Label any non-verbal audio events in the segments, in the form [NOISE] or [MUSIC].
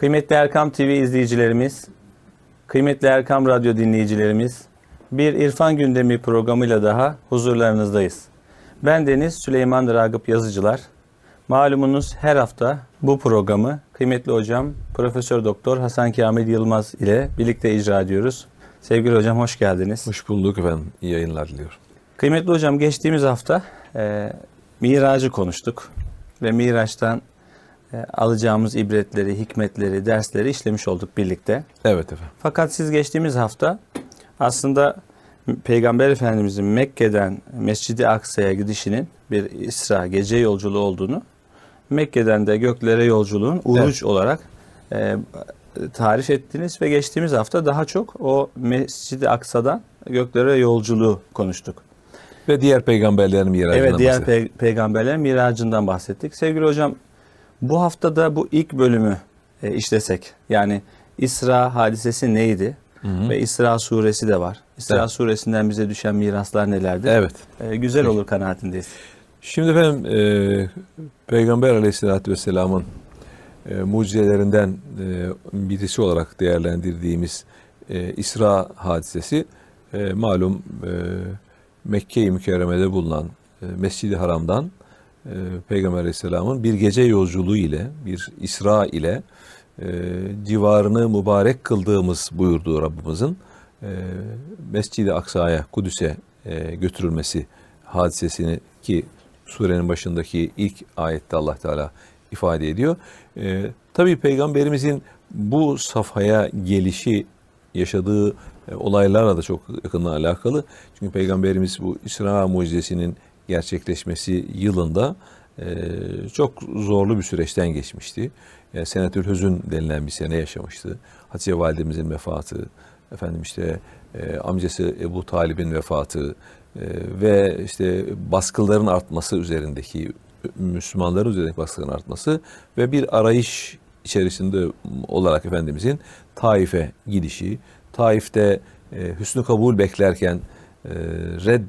Kıymetli Erkam TV izleyicilerimiz, kıymetli Erkam Radyo dinleyicilerimiz, bir İrfan Gündemi programıyla daha huzurlarınızdayız. Ben Deniz Süleyman Ragıp Yazıcılar. Malumunuz her hafta bu programı kıymetli hocam Profesör Doktor Hasan Kamil Yılmaz ile birlikte icra ediyoruz. Sevgili hocam hoş geldiniz. Hoş bulduk efendim. İyi yayınlar diliyorum. Kıymetli hocam geçtiğimiz hafta e, Miraç'ı konuştuk ve Miraç'tan e, alacağımız ibretleri, hikmetleri, dersleri işlemiş olduk birlikte. Evet efendim. Fakat siz geçtiğimiz hafta aslında Peygamber Efendimizin Mekke'den Mescidi Aksa'ya gidişinin bir İsra gece yolculuğu olduğunu, Mekke'den de göklere yolculuğun uruç evet. olarak e, tarif ettiniz ve geçtiğimiz hafta daha çok o Mescidi Aksa'dan göklere yolculuğu konuştuk. Ve diğer peygamberlerin miracından Evet diğer bahsettik. pe- peygamberlerin miracından bahsettik. Sevgili hocam bu haftada bu ilk bölümü e, işlesek. Yani İsra hadisesi neydi? Hı hı. Ve İsra suresi de var. İsra evet. suresinden bize düşen miraslar nelerdi? Evet. E, güzel olur kanaatindeyiz. Şimdi efendim e, Peygamber aleyhissalatü vesselamın e, mucizelerinden e, birisi olarak değerlendirdiğimiz e, İsra hadisesi e, malum e, Mekke-i Mükerreme'de bulunan e, Mescid-i Haram'dan e, Peygamber Aleyhisselam'ın bir gece yolculuğu ile, bir isra ile e, civarını mübarek kıldığımız buyurduğu Rabbimizin e, Mescid-i Aksa'ya, Kudüs'e e, götürülmesi hadisesini ki surenin başındaki ilk ayette Allah Teala ifade ediyor. E, Tabi Peygamberimizin bu safhaya gelişi yaşadığı e, olaylarla da çok yakından alakalı. Çünkü Peygamberimiz bu İsra mucizesinin gerçekleşmesi yılında e, çok zorlu bir süreçten geçmişti. Yani e, senatör hüzün denilen bir sene yaşamıştı. Hatice validemizin vefatı, efendim işte e, amcası Ebu Talib'in vefatı ve işte baskıların artması üzerindeki Müslümanların üzerindeki baskıların artması ve bir arayış içerisinde olarak Efendimizin Taif'e gidişi, Taif'te e, hüsnü kabul beklerken red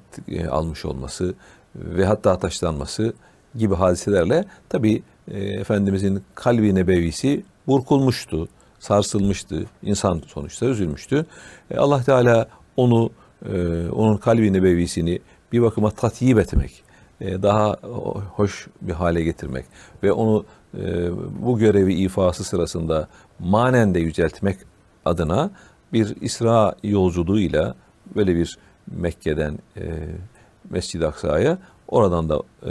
almış olması ve hatta taşlanması gibi hadiselerle tabi e, Efendimizin kalbi nebevisi burkulmuştu, sarsılmıştı. insan sonuçta üzülmüştü. E, Allah Teala onu, e, onun kalbi nebevisini bir bakıma tatyip etmek, e, daha hoş bir hale getirmek ve onu e, bu görevi ifası sırasında manen de yüceltmek adına bir İsra yolculuğuyla böyle bir Mekke'den e, Mescid-i Aksa'ya. Oradan da e,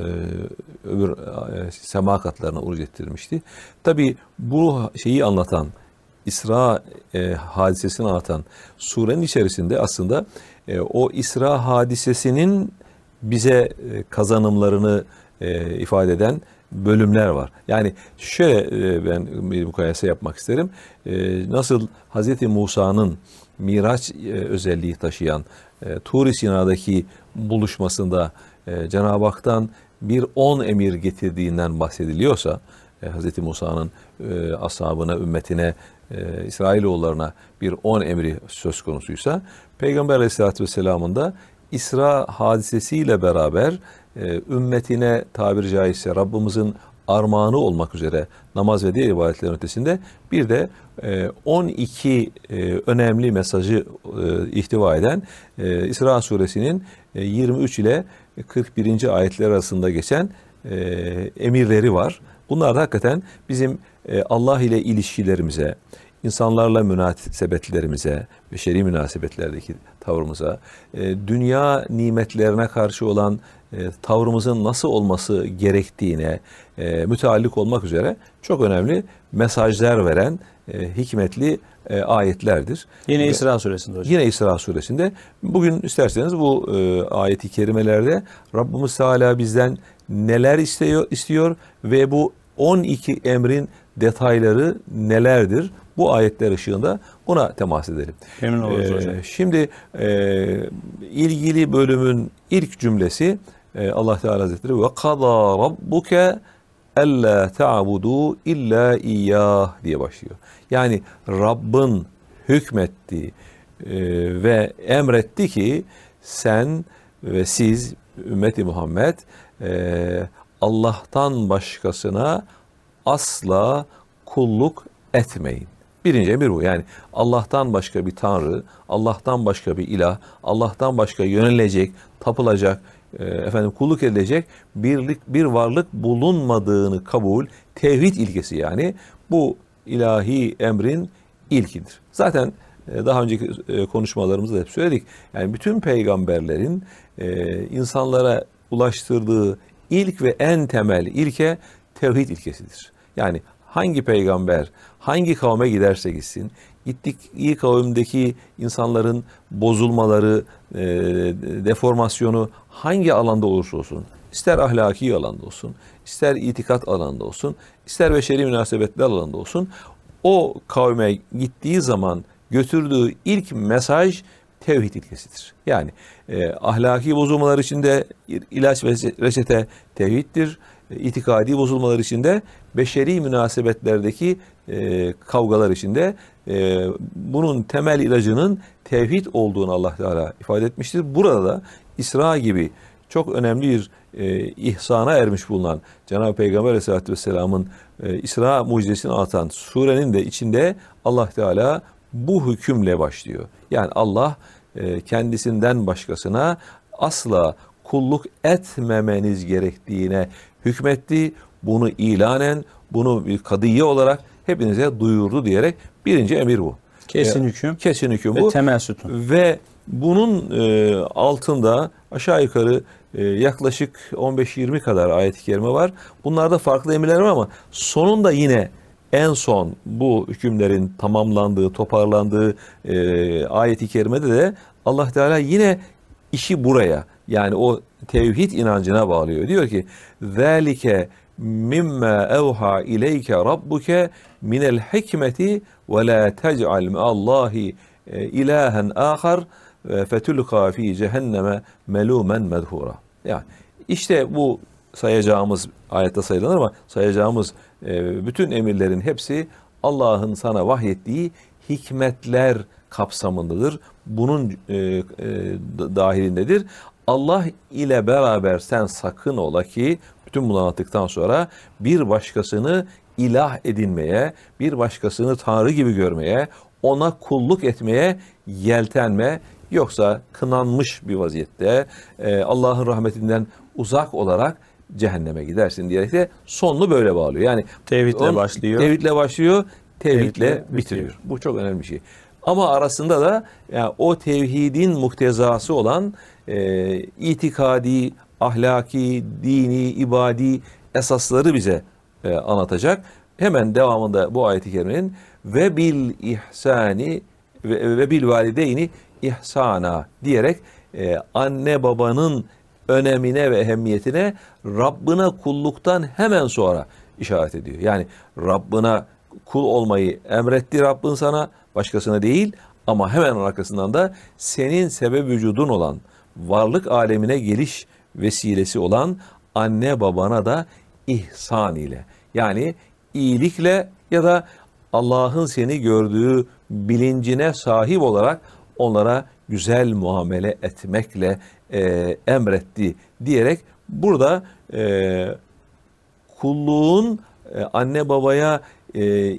öbür e, sema katlarına uruc ettirmişti. Tabi bu şeyi anlatan, İsra e, hadisesini anlatan surenin içerisinde aslında e, o İsra hadisesinin bize e, kazanımlarını e, ifade eden bölümler var. Yani şöyle e, ben bir mukayese yapmak isterim. E, nasıl Hz. Musa'nın Miraç e, özelliği taşıyan e, Tur-i Sina'daki buluşmasında e, Cenab-ı Hak'tan bir on emir getirdiğinden bahsediliyorsa e, Hz. Musa'nın e, ashabına, ümmetine, e, İsrailoğullarına bir on emri söz konusuysa Peygamber Aleyhisselatü Vesselam'ın da İsra hadisesiyle beraber e, ümmetine tabiri caizse Rabbimizin armağanı olmak üzere namaz ve diğer ibadetlerin ötesinde bir de 12 e, e, önemli mesajı e, ihtiva eden İsra suresinin 23 e, ile 41. ayetler arasında geçen e, emirleri var. Bunlar da hakikaten bizim e, Allah ile ilişkilerimize, insanlarla münasebetlerimize, beşeri münasebetlerdeki tavrımıza, dünya nimetlerine karşı olan e, tavrımızın nasıl olması gerektiğine e, müteallik olmak üzere çok önemli mesajlar veren e, hikmetli e, ayetlerdir. Yine İsra suresinde hocam. Yine İsra suresinde. Bugün isterseniz bu e, ayeti kerimelerde Rabbimiz Teala bizden neler istiyor, istiyor ve bu 12 emrin detayları nelerdir? Bu ayetler ışığında buna temas edelim. Emin oluruz ee, hocam. Şimdi e, ilgili bölümün ilk cümlesi e, Allah Teala Hazretleri ve kaza rabbuke elle ta'budu illa iyyah diye başlıyor. Yani Rabb'in hükmetti e, ve emretti ki sen ve siz ümmeti Muhammed e, Allah'tan başkasına asla kulluk etmeyin. Birinci emir bu. Yani Allah'tan başka bir tanrı, Allah'tan başka bir ilah, Allah'tan başka yönelecek, tapılacak ee, efendim kulluk edilecek birlik bir varlık bulunmadığını kabul, tevhid ilkesi yani bu ilahi emrin ilkidir. Zaten e, daha önceki e, konuşmalarımızda hep söyledik. Yani bütün peygamberlerin e, insanlara ulaştırdığı ilk ve en temel ilke tevhid ilkesidir. Yani hangi peygamber hangi kavme giderse gitsin, gittik iyi kavimdeki insanların bozulmaları, e, deformasyonu hangi alanda olursa olsun, ister ahlaki alanda olsun, ister itikat alanda olsun, ister beşeri münasebetler alanda olsun, o kavme gittiği zaman götürdüğü ilk mesaj tevhid ilkesidir. Yani e, ahlaki bozulmalar içinde ilaç ve reçete tevhiddir. E, itikadi bozulmalar içinde beşeri münasebetlerdeki e, kavgalar içinde e, bunun temel ilacının tevhid olduğunu Allah Teala ifade etmiştir. Burada da İsra gibi çok önemli bir e, ihsana ermiş bulunan Cenab-ı Peygamber Aleyhisselatü Vesselam'ın e, İsra mucizesini atan surenin de içinde Allah Teala bu hükümle başlıyor. Yani Allah e, kendisinden başkasına asla kulluk etmemeniz gerektiğine hükmetti. Bunu ilanen, bunu bir kadiye olarak hepinize duyurdu diyerek Birinci emir bu. Kesin e, hüküm. Kesin hüküm bu. Ve temel sütun. Ve bunun e, altında aşağı yukarı e, yaklaşık 15-20 kadar ayet-i kerime var. Bunlarda farklı emirler var ama sonunda yine en son bu hükümlerin tamamlandığı, toparlandığı e, ayet-i kerimede de Allah Teala yine işi buraya yani o tevhid inancına bağlıyor. Diyor ki: "Zalike mimma evha ileyke rabbuke minel hikmeti ve la tec'al ma'allahi e, ilahen ahar e, fetülka fi cehenneme melumen medhura. Yani işte bu sayacağımız ayette sayılan ama sayacağımız e, bütün emirlerin hepsi Allah'ın sana vahyettiği hikmetler kapsamındadır. Bunun dahilindedir. Allah ile beraber sen sakın ola ki bütün bunu anlattıktan sonra bir başkasını ilah edinmeye, bir başkasını tanrı gibi görmeye, ona kulluk etmeye yeltenme yoksa kınanmış bir vaziyette e, Allah'ın rahmetinden uzak olarak cehenneme gidersin diyerek de sonunu böyle bağlıyor. Yani tevhidle on, başlıyor. Tevhidle başlıyor, tevhidle, tevhidle bitiriyor. bitiriyor. Bu çok önemli bir şey. Ama arasında da yani o tevhidin muktezası olan e, itikadi, ahlaki, dini, ibadi esasları bize e, anlatacak. Hemen devamında bu ayet-i kerimenin ve bil ihsani ve, ve bil valideyni ihsana diyerek e, anne babanın önemine ve ehemmiyetine Rabbına kulluktan hemen sonra işaret ediyor. Yani Rabbına kul olmayı emretti Rabbin sana başkasına değil ama hemen arkasından da senin sebep vücudun olan varlık alemine geliş vesilesi olan anne babana da ihsan ile yani iyilikle ya da Allah'ın seni gördüğü bilincine sahip olarak onlara güzel muamele etmekle e, emretti diyerek burada e, kulluğun e, anne babaya e,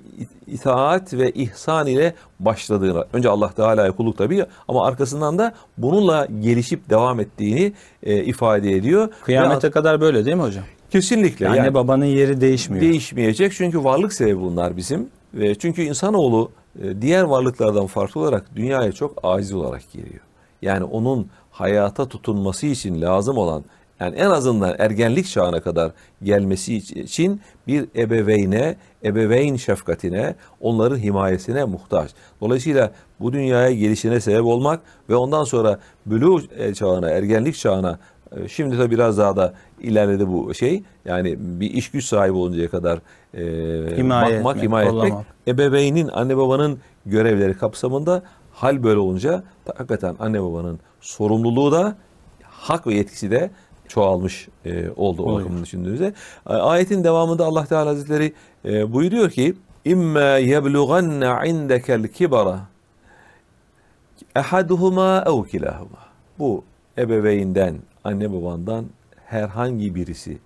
itaat ve ihsan ile başladığını, önce Allah Teala'ya kulluk tabii ama arkasından da bununla gelişip devam ettiğini e, ifade ediyor. Kıyamete ve, kadar böyle değil mi hocam? Kesinlikle. Yani, yani babanın yeri değişmiyor. Değişmeyecek çünkü varlık sebebi bunlar bizim. ve çünkü insanoğlu e, diğer varlıklardan farklı olarak dünyaya çok aciz olarak geliyor. Yani onun hayata tutunması için lazım olan yani en azından ergenlik çağına kadar gelmesi için bir ebeveyne, ebeveyn şefkatine, onların himayesine muhtaç. Dolayısıyla bu dünyaya gelişine sebep olmak ve ondan sonra bülü e, çağına, ergenlik çağına ee, şimdi de biraz daha da ilerledi bu şey. Yani bir iş güç sahibi oluncaya kadar e, himaye bakmak, etmek, himaye olamak. etmek. Ebeveynin, anne babanın görevleri kapsamında hal böyle olunca hakikaten anne babanın sorumluluğu da hak ve yetkisi de çoğalmış e, oldu Olur. o bakımdan düşündüğünüzde. Ayetin devamında Allah Teala Hazretleri e, buyuruyor ki İmma yeblughanna indekel kibara ehaduhuma ev Bu ebeveynden anne babandan herhangi birisi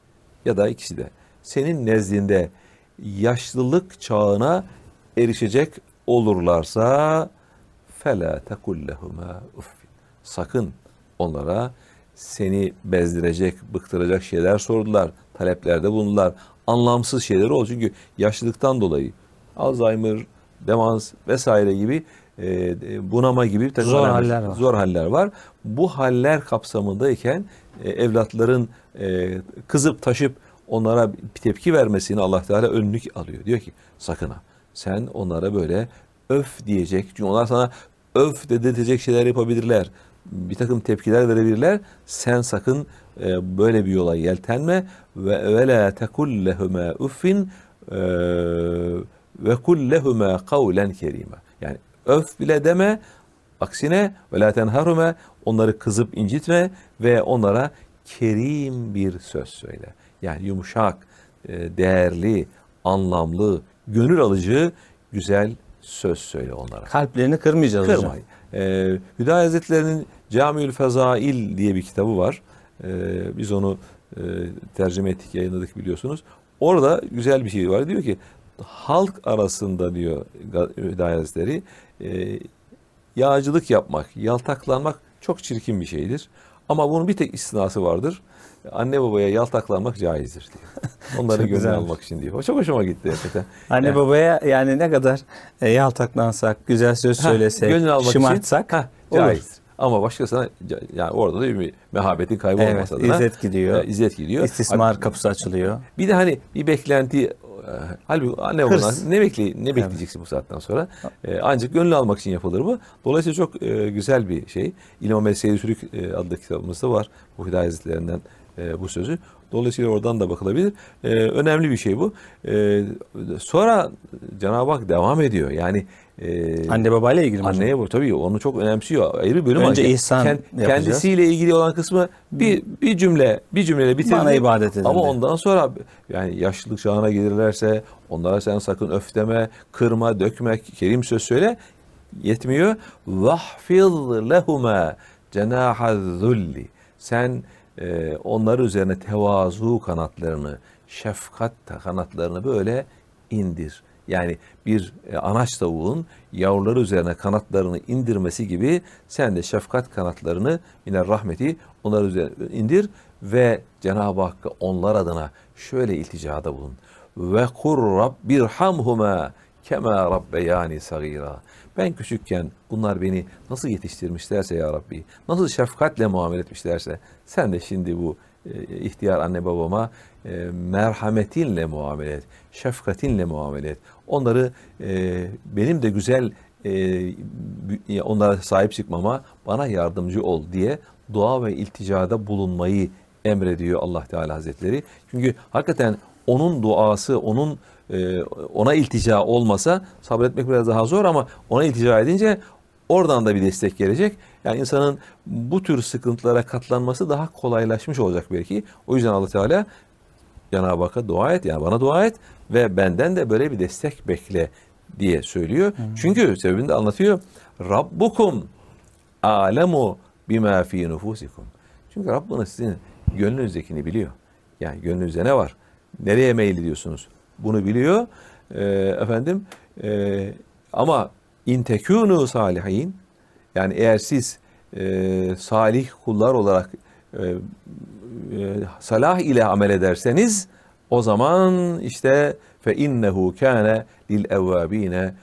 ya da ikisi de senin nezdinde yaşlılık çağına erişecek olurlarsa fela tekullehuma uffin. Sakın onlara seni bezdirecek, bıktıracak şeyler sordular, taleplerde bulundular. Anlamsız şeyler oldu çünkü yaşlılıktan dolayı Alzheimer, demans vesaire gibi ee, e, bunama gibi bir zor haller, var. zor haller var. Bu haller kapsamındayken e, evlatların e, kızıp taşıp onlara bir tepki vermesini Allah Teala önlük alıyor. Diyor ki sakın ha sen onlara böyle öf diyecek. Çünkü onlar sana öf dedirtecek şeyler yapabilirler. Bir takım tepkiler verebilirler. Sen sakın e, böyle bir yola yeltenme ve ve la tekul lehume uffin e, ve kul lehume kavlen kerime. Yani öf bile deme. Aksine ve la tenharume onları kızıp incitme ve onlara kerim bir söz söyle. Yani yumuşak, e, değerli, anlamlı, gönül alıcı, güzel söz söyle onlara. Kalplerini kırmayacağız Kırma. hocam. Ee, Hüda Hazretleri'nin Camiül Fezail diye bir kitabı var. Ee, biz onu e, tercüme ettik, yayınladık biliyorsunuz. Orada güzel bir şey var. Diyor ki halk arasında diyor Hüda Hazretleri e, yağcılık yapmak, yaltaklanmak çok çirkin bir şeydir. Ama bunun bir tek istinası vardır. Anne babaya yaltaklanmak caizdir diyor. [LAUGHS] Onları gönül almak için diyor. O çok hoşuma gitti hakikaten. Anne yani. babaya yani ne kadar e, yaltaklansak, güzel söz söylesek, ha, almak şımartsak için, ha, caizdir. Olur. Ama başkasına yani orada da bir mehabetin kaybolması evet, adına. İzzet gidiyor. E, izzet gidiyor. İstismar Abi, kapısı açılıyor. Bir de hani bir beklenti [LAUGHS] Halbuki ne ona ne bekli ne bekleyeceksin bu saatten sonra? E, ancak gönlü almak için yapılır bu. Dolayısıyla çok e, güzel bir şey. İlham Mesih Sürük e, adlı kitabımızda var. Bu Hüdayi Hazretlerinden e, bu sözü. Dolayısıyla oradan da bakılabilir. E, önemli bir şey bu. E, sonra Cenab-ı Hak devam ediyor. Yani e, anne babayla ilgili mi? Anneye bu tabii onu çok önemsiyor. Ayrı bir bölüm Önce var. ihsan Kend, kendisiyle ilgili olan kısmı bir bir cümle bir cümleyle bitirildi. Bana ibadet edildi. Ama ondan sonra yani yaşlılık çağına gelirlerse onlara sen sakın öfleme, kırma, dökme, kerim söz söyle yetmiyor. Vahfiz lehume cenahaz-zulli. Sen e, onlar üzerine tevazu kanatlarını, şefkat kanatlarını böyle indir. Yani bir e, anaç tavuğun yavruları üzerine kanatlarını indirmesi gibi sen de şefkat kanatlarını yine rahmeti onlar üzerine indir ve Cenab-ı Hakk'a onlar adına şöyle ilticada bulun. Ve kur rabbirhamhuma kema rabbeyani sagira. Ben küçükken bunlar beni nasıl yetiştirmişlerse ya Rabbi, nasıl şefkatle muamele etmişlerse sen de şimdi bu e, ihtiyar anne babama e, merhametinle muamele et, şefkatinle muamele et. Onları e, benim de güzel e, onlara sahip çıkmama bana yardımcı ol diye dua ve ilticada bulunmayı emrediyor Allah Teala Hazretleri. Çünkü hakikaten onun duası, onun e, ona iltica olmasa sabretmek biraz daha zor ama ona iltica edince oradan da bir destek gelecek. Yani insanın bu tür sıkıntılara katlanması daha kolaylaşmış olacak belki. O yüzden Allah Teala Cenab-ı Hakk'a dua et yani bana dua et ve benden de böyle bir destek bekle diye söylüyor. Hı. Çünkü sebebini de anlatıyor. Rabbukum alemu bima fi nufusikum. Çünkü Rabbiniz sizin gönlünüzdekini biliyor. Yani gönlünüzde ne var? Nereye ediyorsunuz? Bunu biliyor. Ee, efendim e, ama intekûnû salihin yani eğer siz e, salih kullar olarak e, e, salah ile amel ederseniz o zaman işte fe innehu kana lil evvabine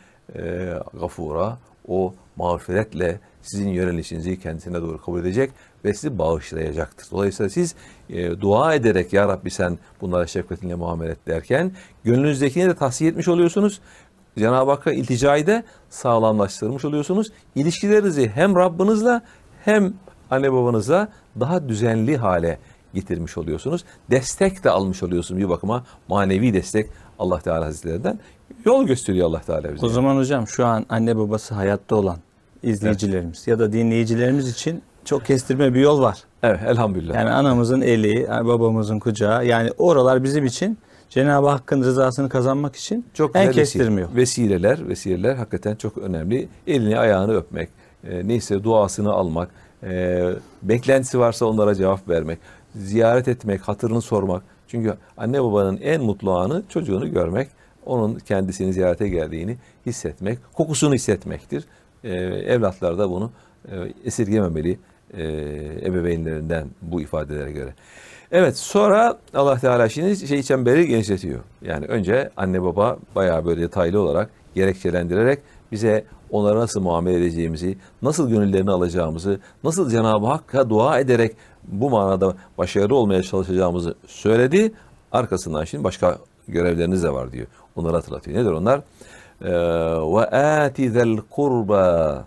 gafura o mağfiretle sizin yönelişinizi kendisine doğru kabul edecek ve sizi bağışlayacaktır. Dolayısıyla siz e, dua ederek ya Rabbi sen bunlara şefkatinle muamele et derken gönlünüzdekini de tahsiye etmiş oluyorsunuz. Cenab-ı Hakk'a ilticayı da sağlamlaştırmış oluyorsunuz. İlişkilerinizi hem Rabbinizle hem anne babanızla daha düzenli hale getirmiş oluyorsunuz. Destek de almış oluyorsunuz bir bakıma manevi destek Allah Teala Hazretlerinden. Yol gösteriyor Allah Teala bize. O zaman hocam şu an anne babası hayatta olan izleyicilerimiz evet. ya da dinleyicilerimiz için çok kestirme bir yol var. Evet elhamdülillah. Yani anamızın eli, babamızın kucağı yani oralar bizim için Cenab-ı Hakk'ın rızasını kazanmak için çok en kestirmiyor. Vesileler, vesileler hakikaten çok önemli. Elini ayağını öpmek, e, neyse duasını almak, e, beklentisi varsa onlara cevap vermek ziyaret etmek, hatırını sormak. Çünkü anne babanın en mutlu anı çocuğunu görmek, onun kendisini ziyarete geldiğini hissetmek, kokusunu hissetmektir. Ee, evlatlar da bunu e, esirgememeli e, ebeveynlerinden bu ifadelere göre. Evet sonra Allah Teala şimdi şey çemberi genişletiyor. Yani önce anne baba bayağı böyle detaylı olarak gerekçelendirerek bize onlara nasıl muamele edeceğimizi, nasıl gönüllerini alacağımızı, nasıl Cenab-ı Hakk'a dua ederek bu manada başarılı olmaya çalışacağımızı söyledi. Arkasından şimdi başka görevleriniz de var diyor. Onları hatırlatıyor. Nedir onlar? Ee, Ve atizel kurba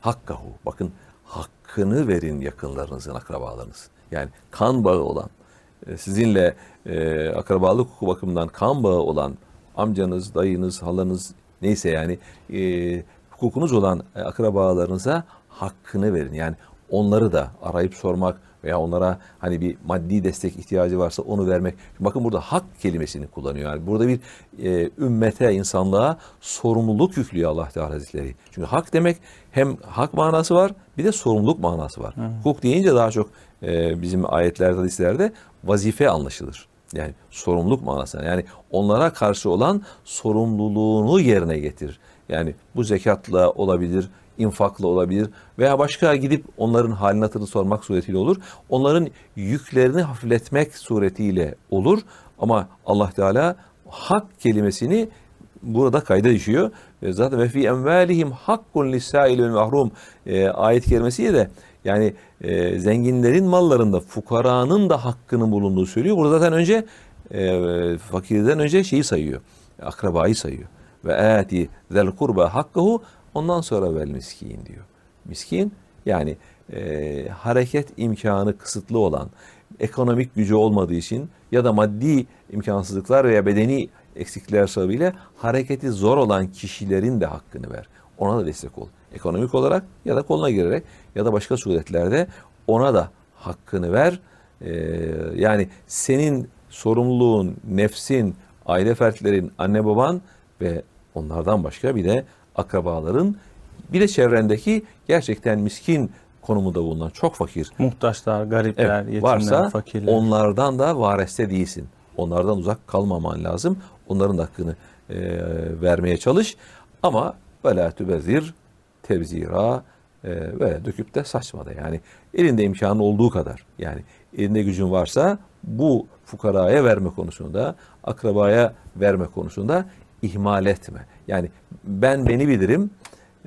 hakkahu. Bakın hakkını verin yakınlarınızın, akrabalarınız Yani kan bağı olan, e, sizinle e, akrabalık hukuku bakımından kan bağı olan amcanız, dayınız, halanız neyse yani e, hukukunuz olan e, akrabalarınıza hakkını verin. Yani onları da arayıp sormak, veya onlara hani bir maddi destek ihtiyacı varsa onu vermek. Bakın burada hak kelimesini kullanıyor. Yani burada bir e, ümmete, insanlığa sorumluluk yüklüyor Allah Teala Hazretleri. Çünkü hak demek hem hak manası var bir de sorumluluk manası var. Hı. Hukuk deyince daha çok e, bizim ayetlerde, hadislerde vazife anlaşılır. Yani sorumluluk manasına. Yani onlara karşı olan sorumluluğunu yerine getir. Yani bu zekatla olabilir, infakla olabilir veya başka gidip onların halini hatırını sormak suretiyle olur. Onların yüklerini hafifletmek suretiyle olur. Ama Allah Teala hak kelimesini burada kayda düşüyor. E, zaten ve fi envalihim hakkun lisail ve mahrum e, ayet kelimesiyle de yani e, zenginlerin mallarında fukaranın da hakkının bulunduğu söylüyor. Burada zaten önce e, fakirden önce şeyi sayıyor. Akrabayı sayıyor. Ve ati zel kurba hakkahu Ondan sonra vel miskin diyor. Miskin yani e, hareket imkanı kısıtlı olan, ekonomik gücü olmadığı için ya da maddi imkansızlıklar veya bedeni eksiklikler sebebiyle hareketi zor olan kişilerin de hakkını ver. Ona da destek ol. Ekonomik olarak ya da koluna girerek ya da başka suretlerde ona da hakkını ver. Ee, yani senin sorumluluğun, nefsin, aile fertlerin, anne baban ve onlardan başka bir de akrabaların bir de çevrendeki gerçekten miskin konumunda bulunan çok fakir. Muhtaçlar, garipler, evet, yetimler, varsa fakirler. onlardan da vareste değilsin. Onlardan uzak kalmaman lazım. Onların hakkını e, vermeye çalış. Ama böyle tübezir tevzira e, böyle döküp de saçma yani. Elinde imkanı olduğu kadar yani elinde gücün varsa bu fukaraya verme konusunda, akrabaya verme konusunda ihmal etme. Yani ben beni bilirim,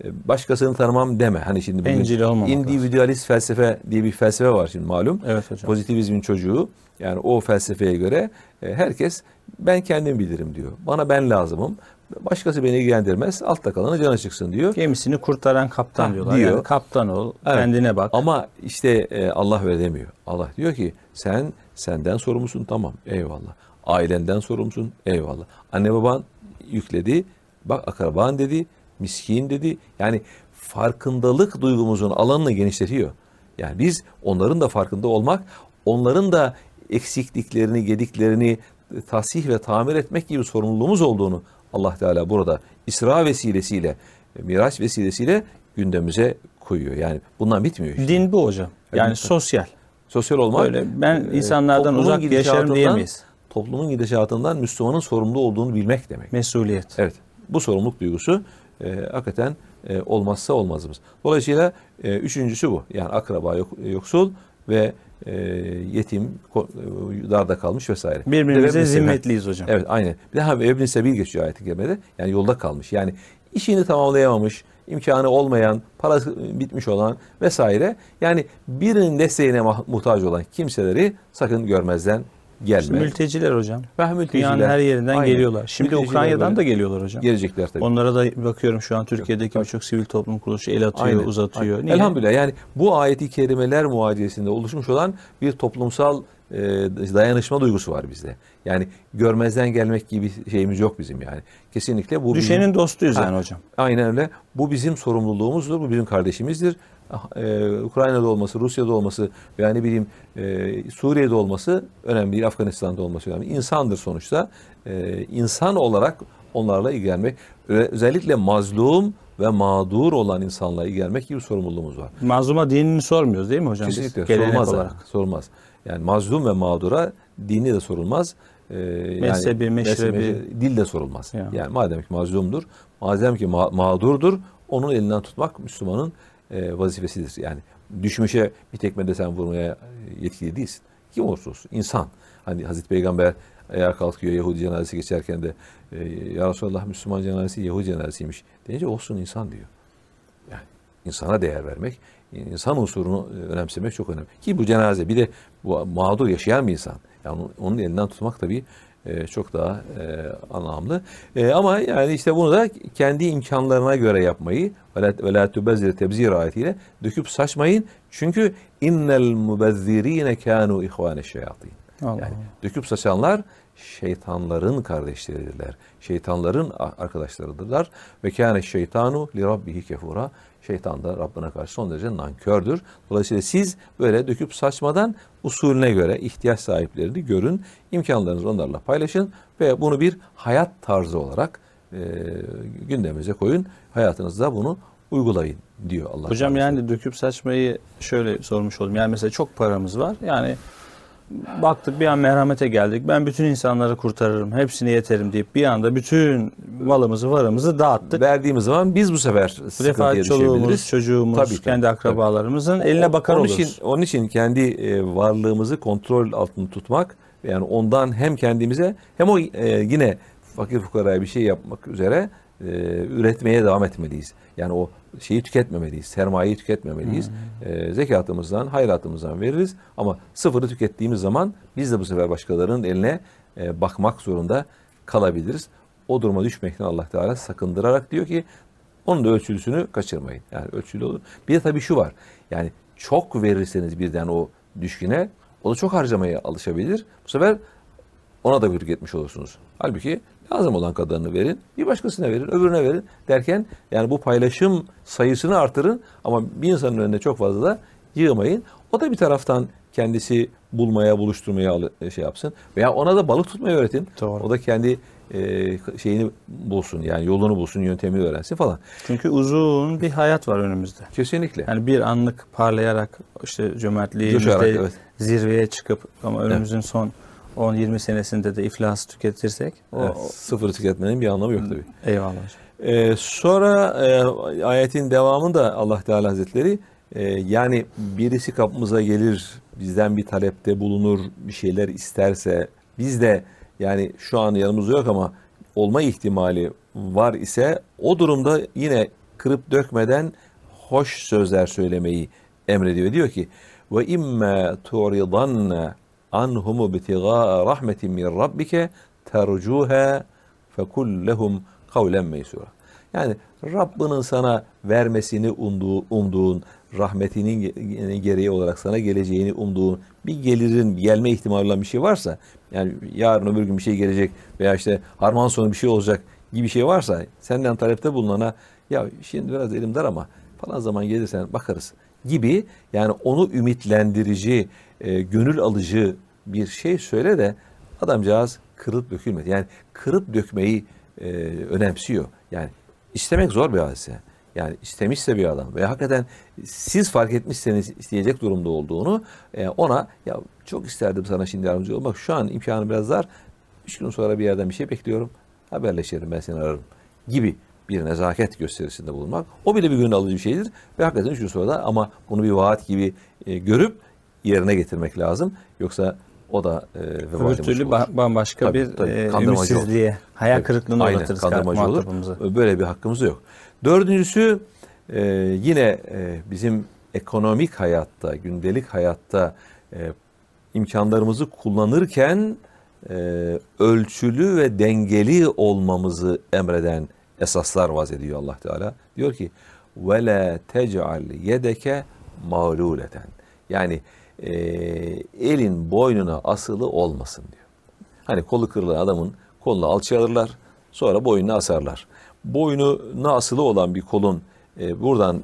e, başkasını tanımam deme. Hani şimdi bugün Bencil individualist lazım. felsefe diye bir felsefe var şimdi malum. Evet hocam. Pozitivizmin çocuğu. Yani o felsefeye göre e, herkes ben kendim bilirim diyor. Bana ben lazımım. Başkası beni ilgilendirmez. Altta kalanı canı çıksın diyor. Gemisini kurtaran kaptan diyorlar. Diyor. Yani kaptan ol, evet. kendine bak. Ama işte e, Allah öyle demiyor. Allah diyor ki sen senden sorumlusun tamam eyvallah. Ailenden sorumlusun eyvallah. Anne baban yükledi Bak akraban dedi, miskin dedi. Yani farkındalık duygumuzun alanını genişletiyor. Yani biz onların da farkında olmak, onların da eksikliklerini, gediklerini tasih ve tamir etmek gibi sorumluluğumuz olduğunu Allah Teala burada İsra vesilesiyle, Miraç vesilesiyle gündemimize koyuyor. Yani bundan bitmiyor. Işte. Din bu hocam. Yani evet. sosyal. Sosyal olmak. Böyle ben e, insanlardan uzak yaşarım diyemeyiz. Toplumun gidişatından Müslümanın sorumlu olduğunu bilmek demek. Mesuliyet. Evet. Bu sorumluluk duygusu e, hakikaten e, olmazsa olmazımız. Dolayısıyla e, üçüncüsü bu. Yani akraba yok, e, yoksul ve e, yetim, e, darda kalmış vesaire. Birbirimize bir zimmetliyiz hocam. Evet aynı. Bir daha Ebn Sebil geçiyor ayet kerimede. Yani yolda kalmış. Yani işini tamamlayamamış, imkanı olmayan, parası bitmiş olan vesaire. Yani birinin desteğine muhtaç olan kimseleri sakın görmezden gelme. İşte mülteciler hocam. Ve mülteciler. Dünyanın her yerinden Aynen. geliyorlar. Şimdi mülteciler Ukrayna'dan böyle. da geliyorlar hocam. Gelecekler tabii. Onlara da bakıyorum şu an Türkiye'deki birçok sivil toplum kuruluşu el atıyor, Aynen. uzatıyor. Aynen. Elhamdülillah yani bu ayeti kerimeler muadilesinde oluşmuş olan bir toplumsal e, dayanışma duygusu var bizde. Yani görmezden gelmek gibi şeyimiz yok bizim yani. Kesinlikle bu Düşenin bizim, dostuyuz yani ha, hocam. Aynen öyle. Bu bizim sorumluluğumuzdur, bu bizim kardeşimizdir. Ah, e, Ukrayna'da olması, Rusya'da olması veya ne bileyim e, Suriye'de olması önemli değil, Afganistan'da olması önemli. İnsandır sonuçta. E, insan olarak onlarla ilgilenmek, özellikle mazlum ve mağdur olan insanlara ilgilenmek gibi sorumluluğumuz var. Mazluma dinini sormuyoruz değil mi hocam? Kesinlikle Biz, sorulmaz. Olarak. sorulmaz. Yani mazlum ve mağdura dini de sorulmaz. Ee, mezhebi, yani, meşrebi. Mezhebi, dil de sorulmaz. Ya. Yani madem ki mazlumdur, madem ki ma- mağdurdur, onun elinden tutmak Müslümanın e, vazifesidir. Yani düşmüşe bir tekme desen vurmaya yetkili değilsin. Kim olursa olsun. insan. Hani Hazreti Peygamber ayağa kalkıyor Yahudi cenazesi geçerken de e, Ya Resulallah Müslüman cenazesi Yahudi cenazesiymiş. Deyince olsun insan diyor. Yani insana değer vermek, insan unsurunu önemsemek çok önemli. Ki bu cenaze bir de bu mağdur yaşayan bir insan. Yani onun elinden tutmak tabii e, çok daha e, anlamlı. E, ama yani işte bunu da kendi imkanlarına göre yapmayı ve la tubezzir tebzir ayetiyle döküp saçmayın. Çünkü innel mubezzirine kanu ihvane şeyatin. Yani döküp saçanlar şeytanların kardeşleridirler. Şeytanların arkadaşlarıdırlar. Ve kâne şeytanu li rabbihi kefura. Şeytan da Rabbine karşı son derece nankördür. Dolayısıyla siz böyle döküp saçmadan usulüne göre ihtiyaç sahiplerini görün. imkanlarınızı onlarla paylaşın ve bunu bir hayat tarzı olarak e, gündemimize koyun. Hayatınızda bunu uygulayın diyor Allah. Hocam yani döküp saçmayı şöyle sormuş oldum. Yani mesela çok paramız var. Yani baktık bir an merhamete geldik. Ben bütün insanları kurtarırım, hepsini yeterim deyip bir anda bütün malımızı varımızı dağıttık. Verdiğimiz zaman biz bu sefer sıkıntıya düşebiliriz. çoluğumuz, çocuğumuz, tabii, kendi tabii, akrabalarımızın tabii. eline bakar onun oluruz. Için, onun için kendi e, varlığımızı kontrol altında tutmak yani ondan hem kendimize hem o e, yine fakir fukaraya bir şey yapmak üzere e, üretmeye devam etmeliyiz. Yani o şeyi tüketmemeliyiz, sermayeyi tüketmemeliyiz. Hmm. E, zekatımızdan, hayratımızdan veririz ama sıfırı tükettiğimiz zaman biz de bu sefer başkalarının eline e, bakmak zorunda kalabiliriz. O duruma düşmekten Allah Teala sakındırarak diyor ki onun da ölçülüsünü kaçırmayın. Yani ölçülü olur. Bir de tabii şu var. Yani çok verirseniz birden o düşkine, o da çok harcamaya alışabilir. Bu sefer ona da gürük etmiş olursunuz. Halbuki Lazım olan kadarını verin. Bir başkasına verin, öbürüne verin derken yani bu paylaşım sayısını artırın ama bir insanın önüne çok fazla da yığmayın. O da bir taraftan kendisi bulmaya, buluşturmaya e, şey yapsın. Veya ona da balık tutmayı öğretin. Doğru. O da kendi e, şeyini bulsun yani yolunu bulsun, yöntemini öğrensin falan. Çünkü uzun bir hayat var önümüzde. Kesinlikle. Yani bir anlık parlayarak işte cömertliğimizde evet. zirveye çıkıp ama önümüzün evet. son 10-20 senesinde de iflas tüketirsek. O, evet, sıfır tüketmenin bir anlamı yok tabii. Eyvallah. Ee, sonra e, ayetin da Allah Teala Hazretleri e, yani birisi kapımıza gelir, bizden bir talepte bulunur, bir şeyler isterse biz de yani şu an yanımızda yok ama olma ihtimali var ise o durumda yine kırıp dökmeden hoş sözler söylemeyi emrediyor. Diyor ki ve imme turidanna anhum ibtigaa rahmetin min rabbike tercuha fekullehum kavlen meysura. Yani Rabbinin sana vermesini umduğu, umduğun, rahmetinin gereği olarak sana geleceğini umduğun bir gelirin gelme ihtimali olan bir şey varsa yani yarın öbür gün bir şey gelecek veya işte harman sonu bir şey olacak gibi bir şey varsa senden talepte bulunana ya şimdi biraz elim dar ama falan zaman gelirsen bakarız gibi yani onu ümitlendirici e, gönül alıcı bir şey söyle de adamcağız kırıp dökülmedi. Yani kırıp dökmeyi e, önemsiyor. Yani istemek zor bir hadise. Yani istemişse bir adam ve hakikaten siz fark etmişseniz isteyecek durumda olduğunu e, ona ya çok isterdim sana şimdi yardımcı olmak. Şu an imkanı biraz dar. Üç gün sonra bir yerden bir şey bekliyorum. Haberleşelim ben seni ararım gibi bir nezaket gösterisinde bulunmak. O bile bir gün alıcı bir şeydir ve hakikaten üç gün sonra da ama bunu bir vaat gibi e, görüp yerine getirmek lazım. Yoksa o da e, vebali türlü ba- bambaşka tabii, bir tabii, ümitsizliğe, e, olur. hayal kırıklığına aynen, uğratırız kandırmacı olur. Böyle bir hakkımız yok. Dördüncüsü e, yine e, bizim ekonomik hayatta, gündelik hayatta e, imkanlarımızı kullanırken e, ölçülü ve dengeli olmamızı emreden esaslar vaz ediyor Allah Teala. Diyor ki: "Ve la tec'al yedeke mağluleten." Yani e, elin boynuna asılı olmasın diyor. Hani kolu kırılan adamın kolunu alçalırlar sonra boynuna asarlar. Boynuna asılı olan bir kolun e, buradan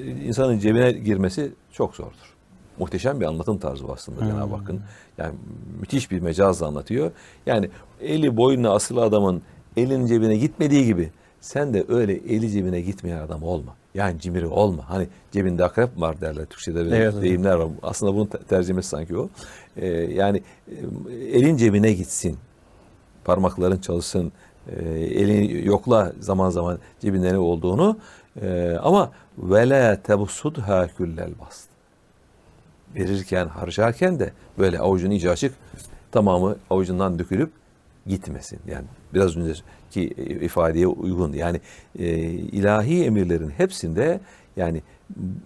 e, insanın cebine girmesi çok zordur. Muhteşem bir anlatım tarzı bu aslında hmm. Cenab-ı Hakk'ın. Yani müthiş bir mecazla anlatıyor. Yani eli boynuna asılı adamın elin cebine gitmediği gibi sen de öyle eli cebine gitmeyen adam olma. Yani cimri olma. Hani cebinde akrep var derler. Türkçe'de öyle evet, deyimler var. Aslında bunun tercümesi sanki o. Ee, yani e, elin cebine gitsin. Parmakların çalışsın. Ee, elini yokla zaman zaman cebinde ne olduğunu. Ee, ama vele tebsudha küllel bas. Verirken, harcarken de böyle avucun iyice açık tamamı avucundan dökülüp gitmesin. Yani biraz önce ki ifadeye uygun. Yani e, ilahi emirlerin hepsinde yani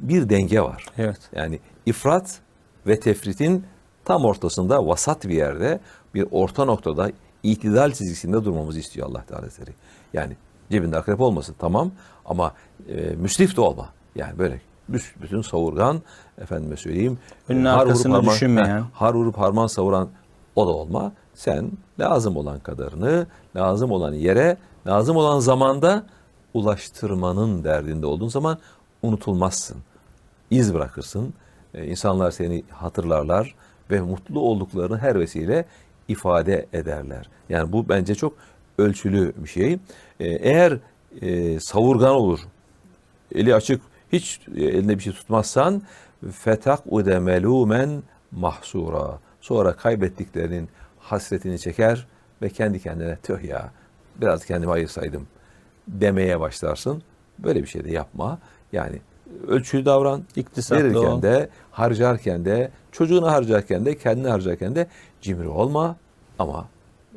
bir denge var. Evet. Yani ifrat ve tefritin tam ortasında vasat bir yerde bir orta noktada itidal çizgisinde durmamızı istiyor Allah Teala Hazretleri. Yani cebinde akrep olmasın tamam ama e, müsrif de olma. Yani böyle bütün savurgan efendime söyleyeyim. Önüne har arkasını vurup harman, düşünme Har vurup harman savuran o da olma. Sen lazım olan kadarını, lazım olan yere, lazım olan zamanda ulaştırmanın derdinde olduğun zaman unutulmazsın. İz bırakırsın. E, insanlar seni hatırlarlar ve mutlu olduklarını her vesile ifade ederler. Yani bu bence çok ölçülü bir şey. E, eğer e, savurgan olur, eli açık, hiç elinde bir şey tutmazsan fetak ude melumen mahsura. Sonra kaybettiklerinin hasretini çeker ve kendi kendine tüh ya biraz kendimi ayırsaydım demeye başlarsın. Böyle bir şey de yapma. Yani ölçülü davran. İktisatlı Verirken ol. de, harcarken de, çocuğunu harcarken de, kendini harcarken de cimri olma ama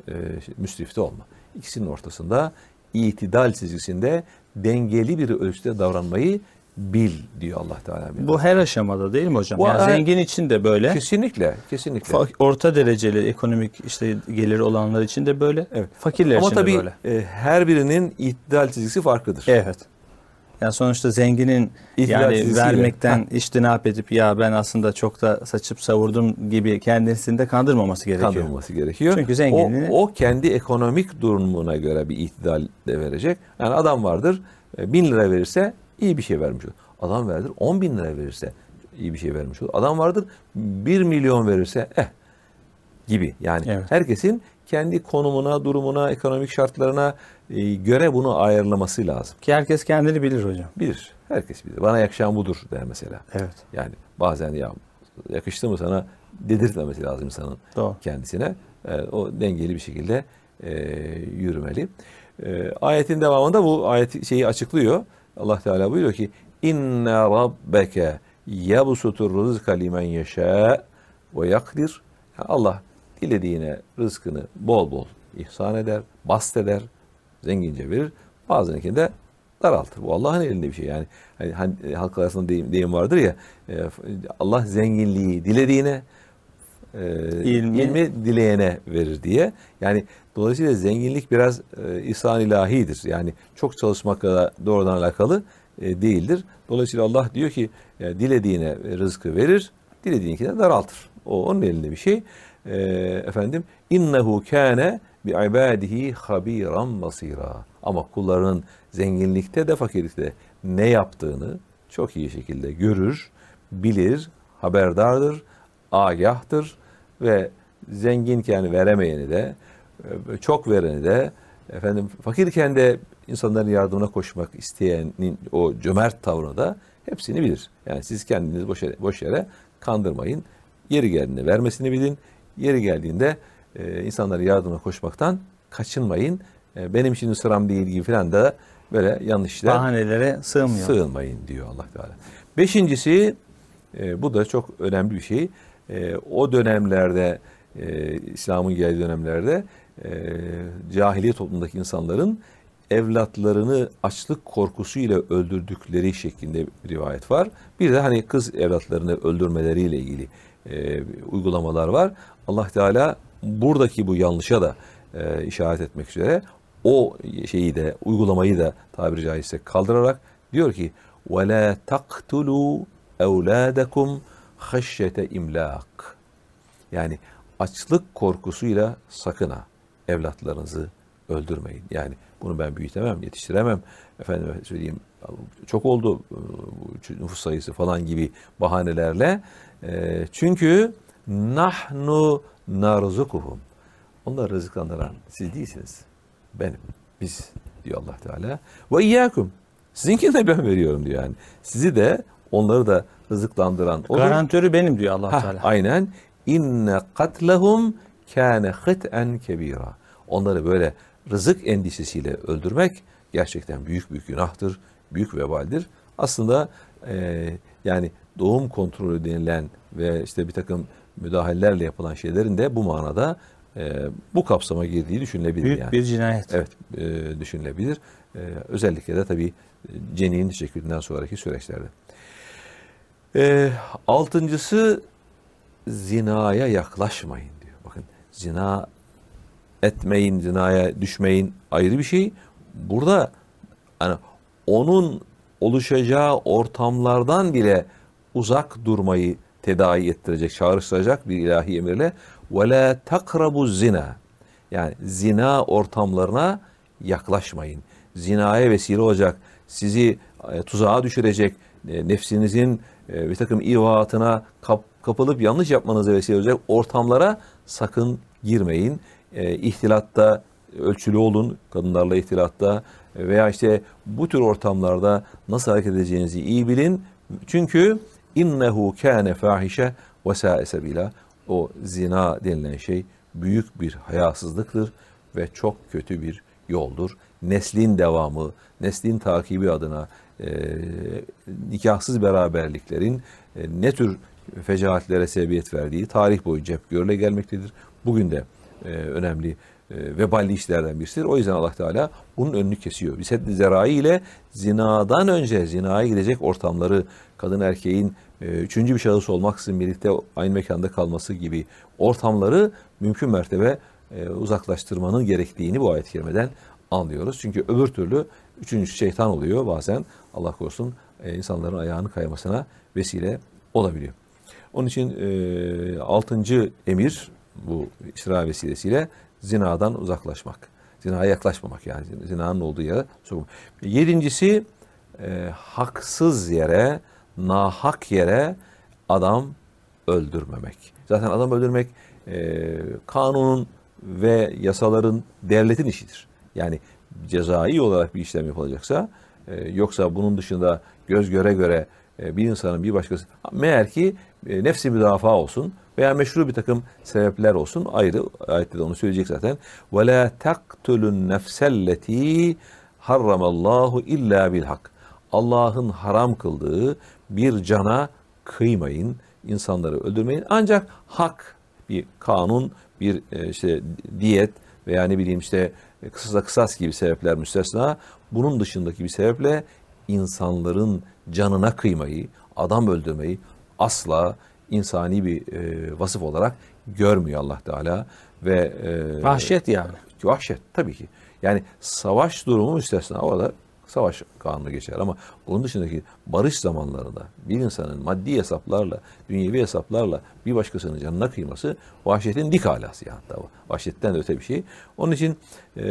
e, müsrif de olma. İkisinin ortasında itidal çizgisinde dengeli bir ölçüde davranmayı bil diyor Allah Teala. Bilir. Bu her aşamada değil mi hocam? Bu yani zengin için de böyle. Kesinlikle, kesinlikle. Orta dereceli ekonomik işte geliri olanlar için de böyle. Evet. Fakirler Ama için tabii, de böyle. Ama e, tabii her birinin ihtidal çizgisi farklıdır. Evet. Yani sonuçta zenginin İhtiyar yani çizgisiyle. vermekten iştinap edip ya ben aslında çok da saçıp savurdum gibi kendisini de kandırmaması gerekiyor. Kandırmaması gerekiyor. Çünkü zenginin... O, o kendi ekonomik durumuna göre bir ihtidal de verecek. Yani adam vardır e, bin lira verirse iyi bir şey vermiş olur. Adam vardır 10 bin lira verirse iyi bir şey vermiş olur. Adam vardır 1 milyon verirse eh gibi. Yani evet. herkesin kendi konumuna, durumuna, ekonomik şartlarına e, göre bunu ayarlaması lazım. Ki herkes kendini bilir hocam. Bilir. Herkes bilir. Bana yakışan budur der mesela. Evet. Yani bazen ya yakıştı mı sana dedirtmemesi lazım insanın Doğru. kendisine. E, o dengeli bir şekilde e, yürümeli. E, ayetin devamında bu ayet şeyi açıklıyor. Allah Teala buyuruyor ki inne rabbeke yabusutur rızka limen yeşe ve yakdir. Allah dilediğine rızkını bol bol ihsan eder, bast eder, zengince verir. Bazınikini de daraltır. Bu Allah'ın elinde bir şey. Yani hani, hani halk arasında deyim, deyim vardır ya e, Allah zenginliği dilediğine, e, ilmi, ilmi dileyene verir diye. Yani dolayısıyla zenginlik biraz e, ihsan ilahidir. Yani çok çalışmakla doğrudan alakalı e, değildir. Dolayısıyla Allah diyor ki e, dilediğine rızkı verir, dilediğinkine daraltır. O onun elinde bir şey. E, efendim innehu kâne bi ibadihi habiran basira. Ama kullarının zenginlikte de fakirlikte ne yaptığını çok iyi şekilde görür, bilir, haberdardır, agahtır ve zenginken veremeyeni de e, çok vereni de efendim fakirken de insanların yardımına koşmak isteyenin o cömert tavrını da hepsini bilir. Yani siz kendiniz boş yere, boş yere kandırmayın. Yeri geldiğinde vermesini bilin. Yeri geldiğinde e, insanların yardımına koşmaktan kaçınmayın. E, benim için sıram değil gibi falan da böyle yanlışlar işler. Bahanelere sığmıyor. Sığınmayın diyor Allah Teala. Beşincisi e, bu da çok önemli bir şey e, o dönemlerde e, İslam'ın geldiği dönemlerde e, cahiliye toplumundaki insanların evlatlarını açlık korkusuyla öldürdükleri şeklinde bir rivayet var. Bir de hani kız evlatlarını öldürmeleriyle ilgili e, uygulamalar var. Allah Teala buradaki bu yanlışa da e, işaret etmek üzere o şeyi de uygulamayı da tabiri caizse kaldırarak diyor ki وَلَا تَقْتُلُوا اَوْلَادَكُمْ haşyete imlak. Yani açlık korkusuyla sakına evlatlarınızı öldürmeyin. Yani bunu ben büyütemem, yetiştiremem. Efendim söyleyeyim çok oldu e, nüfus sayısı falan gibi bahanelerle. E, çünkü nahnu narzukuhum. onları rızıklandıran siz değilsiniz. Benim, biz diyor Allah Teala. Ve iyyakum. Sizinkini de ben veriyorum diyor yani. Sizi de Onları da rızıklandıran olur. Garantörü benim diyor Allah Teala. Aynen. İnne katlehum kâne hıt'en kebira. Onları böyle rızık endişesiyle öldürmek gerçekten büyük büyük günahtır, büyük vebaldir. Aslında e, yani doğum kontrolü denilen ve işte bir takım müdahalelerle yapılan şeylerin de bu manada e, bu kapsama girdiği düşünülebilir. Büyük yani. bir cinayet. Evet e, düşünülebilir. E, özellikle de tabii e, cenin şeklinden sonraki süreçlerde. E, altıncısı zinaya yaklaşmayın diyor. Bakın zina etmeyin, zinaya düşmeyin ayrı bir şey. Burada hani onun oluşacağı ortamlardan bile uzak durmayı tedavi ettirecek, çağrıştıracak bir ilahi emirle ve la takrabu zina. Yani zina ortamlarına yaklaşmayın. Zinaya vesile olacak, sizi e, tuzağa düşürecek, e, nefsinizin ee, bir takım ivaatına kap, kapılıp yanlış yapmanıza vesile olacak ortamlara sakın girmeyin. E, ihtilatta ölçülü olun kadınlarla ihtilatta ee, veya işte bu tür ortamlarda nasıl hareket edeceğinizi iyi bilin. Çünkü innehu kâne fahişe ve sâe O zina denilen şey büyük bir hayasızlıktır ve çok kötü bir yoldur. Neslin devamı, neslin takibi adına e, nikahsız beraberliklerin e, ne tür fecaatlere sebebiyet verdiği tarih boyunca hep görüle gelmektedir. Bugün de e, önemli e, veballi işlerden birisidir. O yüzden Allah Teala bunun önünü kesiyor. Biz hep zerai ile zinadan önce zinaya gidecek ortamları kadın erkeğin e, üçüncü bir şahıs olmaksızın birlikte aynı mekanda kalması gibi ortamları mümkün mertebe e, uzaklaştırmanın gerektiğini bu ayet-i kerimeden anlıyoruz. Çünkü öbür türlü üçüncü şeytan oluyor bazen. Allah korusun e, insanların ayağını kaymasına vesile olabiliyor. Onun için e, altıncı emir bu isra vesilesiyle zinadan uzaklaşmak. Zinaya yaklaşmamak yani zinanın olduğu yere sokmak. Yedincisi e, haksız yere, nahak yere adam öldürmemek. Zaten adam öldürmek e, kanunun ve yasaların devletin işidir. Yani cezai olarak bir işlem yapılacaksa ee, yoksa bunun dışında göz göre göre e, bir insanın bir başkası meğer ki e, nefsi müdafaa olsun veya meşru bir takım sebepler olsun ayrı ayette de onu söyleyecek zaten. Ve la taktulun nefselleti harramallahu illa bil hak. Allah'ın haram kıldığı bir cana kıymayın, insanları öldürmeyin. Ancak hak bir kanun, bir e, işte diyet veya ne bileyim işte e, kısasa kısas gibi sebepler müstesna. Bunun dışındaki bir sebeple insanların canına kıymayı, adam öldürmeyi asla insani bir e, vasıf olarak görmüyor Allah Teala ve e, vahşet yani. Vahşet tabii ki. Yani savaş durumu müstesna orada savaş kanunu geçer ama bunun dışındaki barış zamanlarında bir insanın maddi hesaplarla, dünyevi hesaplarla bir başkasının canına kıyması vahşetin dik alası yani. Vahşetten öte bir şey. Onun için e,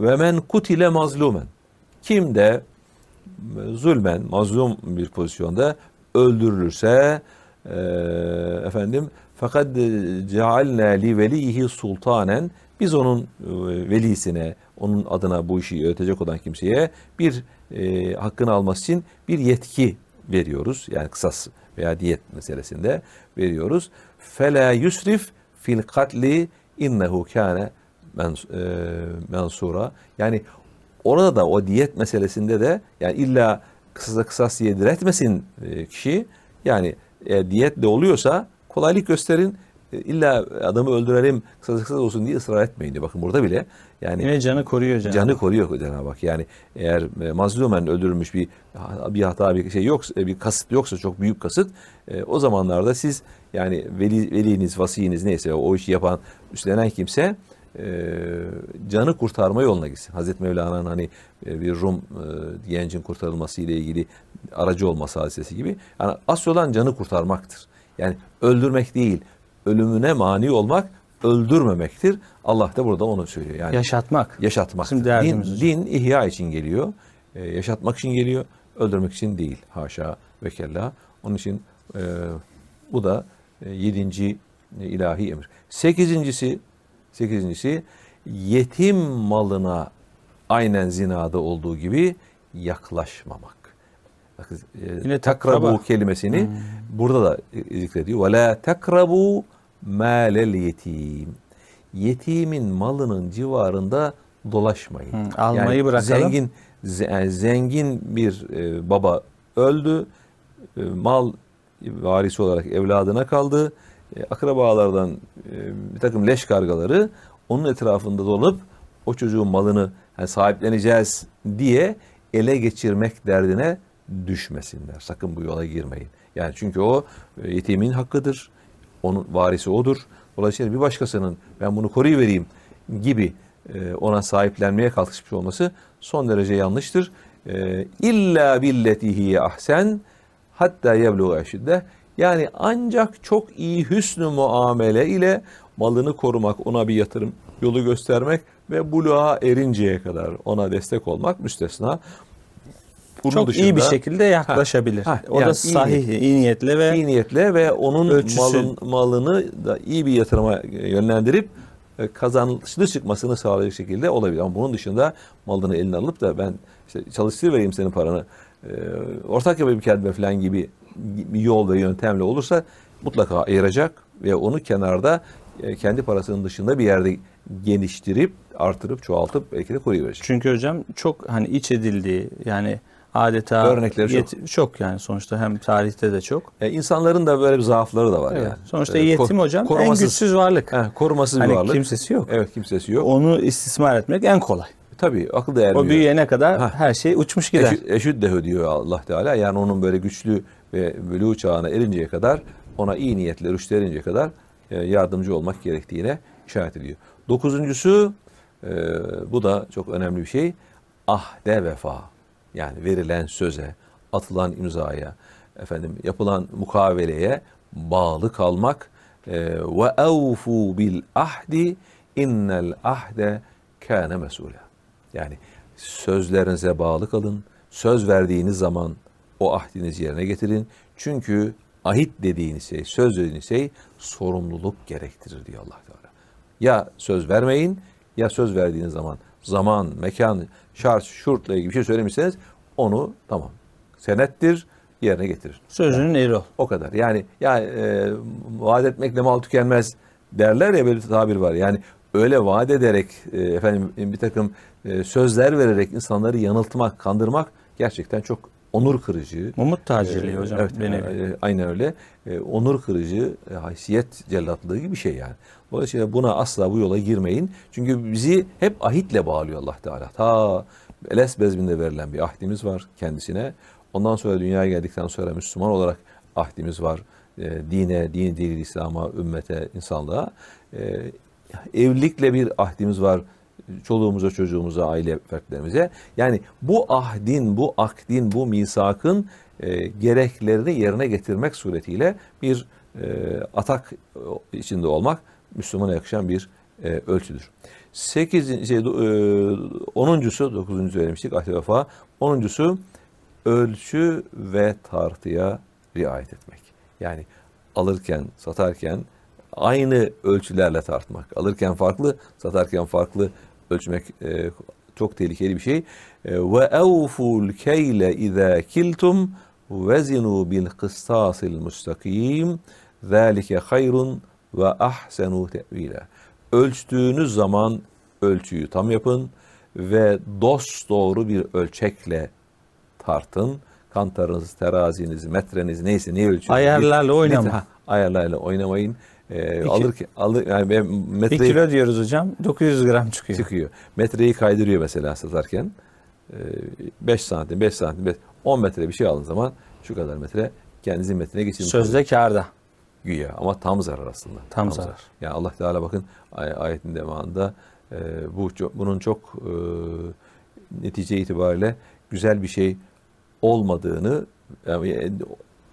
ve men kutile mazlumen. Kim de zulmen, mazlum bir pozisyonda öldürülürse e, efendim fakat cealna li velihi sultanen biz onun e, velisine, onun adına bu işi öğretecek olan kimseye bir e, hakkını alması için bir yetki veriyoruz. Yani kısas veya diyet meselesinde veriyoruz. Fela yusrif fil katli innehu kâne e, mensura. Yani orada da o diyet meselesinde de yani illa kısa kısas yediretmesin e, kişi. Yani diyet de oluyorsa kolaylık gösterin. E, illa adamı öldürelim kısa kısa olsun diye ısrar etmeyin diyor. Bakın burada bile yani Yine canı koruyor canı. Canı koruyor Cenab-ı Hak. Yani eğer e, mazlumen öldürülmüş bir bir hata bir şey yoksa e, bir kasıt yoksa çok büyük kasıt o zamanlarda siz yani veli, veliniz, vasiyiniz neyse o işi yapan üstlenen kimse e, canı kurtarma yoluna gitsin. Hazreti Mevlana'nın hani e, bir Rum e, gencin kurtarılması ile ilgili aracı olması hadisesi gibi. Yani asıl olan canı kurtarmaktır. Yani öldürmek değil, ölümüne mani olmak öldürmemektir. Allah da burada onu söylüyor. Yani yaşatmak. Yaşatmak. Din, din ihya için geliyor. E, yaşatmak için geliyor. Öldürmek için değil. Haşa ve kella. Onun için e, bu da e, yedinci ilahi emir. Sekizincisi Sekizincisi yetim malına aynen zinada olduğu gibi yaklaşmamak. E, Yine takrabu kelimesini hmm. burada da e, zikrediyor. Ve la takrabu malel yetim. Yetimin malının civarında dolaşmayın. Hmm, almayı yani bırakalım. Zengin e, zengin bir baba öldü. mal varisi olarak evladına kaldı. E, akrabalardan e, bir takım leş kargaları onun etrafında dolup o çocuğun malını yani sahipleneceğiz diye ele geçirmek derdine düşmesinler. Sakın bu yola girmeyin. Yani çünkü o e, yetimin hakkıdır. Onun varisi odur. Dolayısıyla bir başkasının ben bunu koruyayım gibi ona sahiplenmeye kalkışmış olması son derece yanlıştır. İlla billetihi ahsen hatta yebluğu eşidde yani ancak çok iyi hüsnü muamele ile malını korumak, ona bir yatırım yolu göstermek ve buluğa erinceye kadar ona destek olmak müstesna. Bunun çok dışında, iyi bir şekilde yaklaşabilir. Ha, ha, o yani da sahih, iyi, iyi niyetle ve iyi niyetle ve onun ölçüsü, malın, malını da iyi bir yatırıma e, yönlendirip e, kazançlı çıkmasını sağlayacak şekilde olabilir. Ama bunun dışında malını eline alıp da ben işte çalıştır senin paranı, e, ortak yapayım kendime falan gibi yol ve yöntemle olursa mutlaka ayıracak ve onu kenarda e, kendi parasının dışında bir yerde geliştirip artırıp çoğaltıp belki de koruyacak. Çünkü hocam çok hani iç edildiği yani adeta örnekleri yet- çok. çok yani sonuçta hem tarihte de çok. E, insanların da böyle bir zaafları da var evet. yani. Sonuçta e, yetim hocam korumasız, en güçsüz varlık. He, korumasız hani bir varlık. kimsesi yok. Evet kimsesi yok. Onu istismar etmek en kolay. E, tabii akıl değermiyor. O büyüyene kadar ha. her şey uçmuş gider. Eşüt, eşüt diyor Allah Teala. Yani onun böyle güçlü ve bülü çağına erinceye kadar ona iyi niyetle rüştü erinceye kadar e, yardımcı olmak gerektiğine işaret ediyor. Dokuzuncusu e, bu da çok önemli bir şey. Ahde vefa yani verilen söze, atılan imzaya, efendim yapılan mukaveleye bağlı kalmak e, ve evfu bil ahdi innel ahde kâne mesûle. Yani sözlerinize bağlı kalın. Söz verdiğiniz zaman o ahdinizi yerine getirin. Çünkü ahit dediğiniz şey, söz dediğiniz şey sorumluluk gerektirir diyor Allah Teala. Ya söz vermeyin ya söz verdiğiniz zaman zaman, mekan, şart, şurtla ilgili bir şey söylemişseniz onu tamam senettir yerine getirir. Sözünün yani, eri ol. O kadar. Yani ya e, vaat etmekle mal tükenmez derler ya böyle bir tabir var. Yani öyle vaat ederek e, efendim bir takım e, sözler vererek insanları yanıltmak, kandırmak gerçekten çok onur kırıcı. Umut tacirliği e, hocam. Evet, beni. E, aynen öyle. E, onur kırıcı, e, haysiyet cellatlığı gibi bir şey yani. Dolayısıyla buna asla bu yola girmeyin. Çünkü bizi hep ahitle bağlıyor Allah Teala. Ta Eles bezminde verilen bir ahdimiz var kendisine. Ondan sonra dünyaya geldikten sonra Müslüman olarak ahdimiz var. E, dine, dini değil İslam'a, ümmete, insanlığa. E, evlilikle bir ahdimiz var çoluğumuza, çocuğumuza, aile fertlerimize. Yani bu ahdin, bu akdin, bu misakın e, gereklerini yerine getirmek suretiyle bir e, atak e, içinde olmak Müslümana yakışan bir e, ölçüdür. 8. Şey, e, 10.sü 9. söylemiştik ahli vefa. 10.sü ölçü ve tartıya riayet etmek. Yani alırken, satarken aynı ölçülerle tartmak. Alırken farklı, satarken farklı ölçmek e, çok tehlikeli bir şey. E, ve evful keyle izâ kiltum vezinu bil kıstasil müstakim zâlike hayrun ve ahsenu tevila. Ölçtüğünüz zaman ölçüyü tam yapın ve dost doğru bir ölçekle tartın. Kantarınız, teraziniz, metreniz neyse neyi ölçün. Ayarlarla bir, oynama. Metre, ayarlarla oynamayın. E, ee, iki, alır, alır yani metreyi, bir kilo diyoruz hocam 900 gram çıkıyor. Çıkıyor. Metreyi kaydırıyor mesela satarken. 5 ee, santim, 5 santim, 10 metre bir şey aldığın zaman şu kadar metre kendinizin metrine geçirmiş. Sözde karda. Güya ama tam zarar aslında. Tam, tam zarar. zarar. Yani Allah Teala bakın ay ayetin devamında e, bu bunun çok e, netice itibariyle güzel bir şey olmadığını yani, e,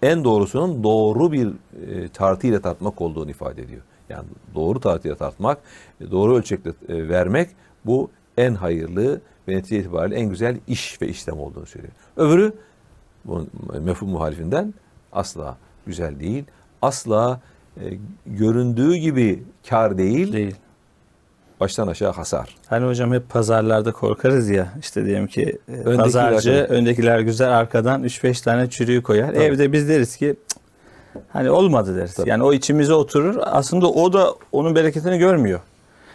en doğrusunun doğru bir e, tartıyla tartmak olduğunu ifade ediyor. Yani doğru tartıyla tartmak, doğru ölçekle e, vermek bu en hayırlı ve netice itibariyle en güzel iş ve işlem olduğunu söylüyor. Öbürü bu e, mefhum muhalifinden asla güzel değil, asla e, göründüğü gibi kar değil, değil baştan aşağı hasar. Hani hocam hep pazarlarda korkarız ya işte diyelim ki e, öndekiler pazarcı arkadan. öndekiler güzel arkadan 3-5 tane çürüğü koyar. Tabii. Evde biz deriz ki hani olmadı deriz. Tabii. Yani o içimize oturur. Aslında o da onun bereketini görmüyor.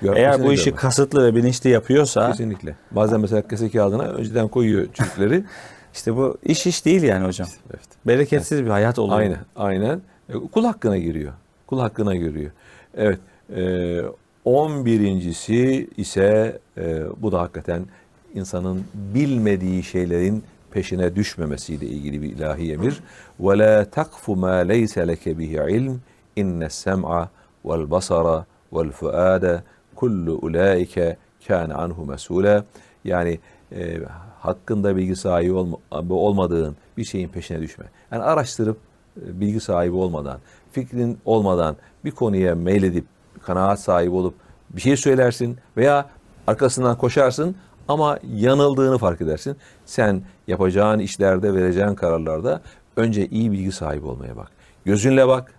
Görmesini Eğer bu işi görmez. kasıtlı ve bilinçli yapıyorsa. Kesinlikle. Bazen mesela kese kağıdına önceden koyuyor çürükleri. [LAUGHS] İşte bu iş iş değil yani hocam. Evet. Bereketsiz evet. bir hayat oluyor. Aynen. Aynen. E, kul hakkına giriyor. Kul hakkına giriyor. Evet. Ee, 11.si ise e, bu da hakikaten insanın bilmediği şeylerin peşine düşmemesiyle ilgili bir ilahi emir. Ve la takfu ma leysa leke bihi ilm inne's sem'a vel basara vel fuada kullu ulaike kana anhu mesule. Yani e, hakkında bilgi sahibi olma, olmadığın bir şeyin peşine düşme. Yani araştırıp e, bilgi sahibi olmadan, fikrin olmadan bir konuya meyledip kanaat sahibi olup bir şey söylersin veya arkasından koşarsın ama yanıldığını fark edersin. Sen yapacağın işlerde, vereceğin kararlarda önce iyi bilgi sahibi olmaya bak. Gözünle bak,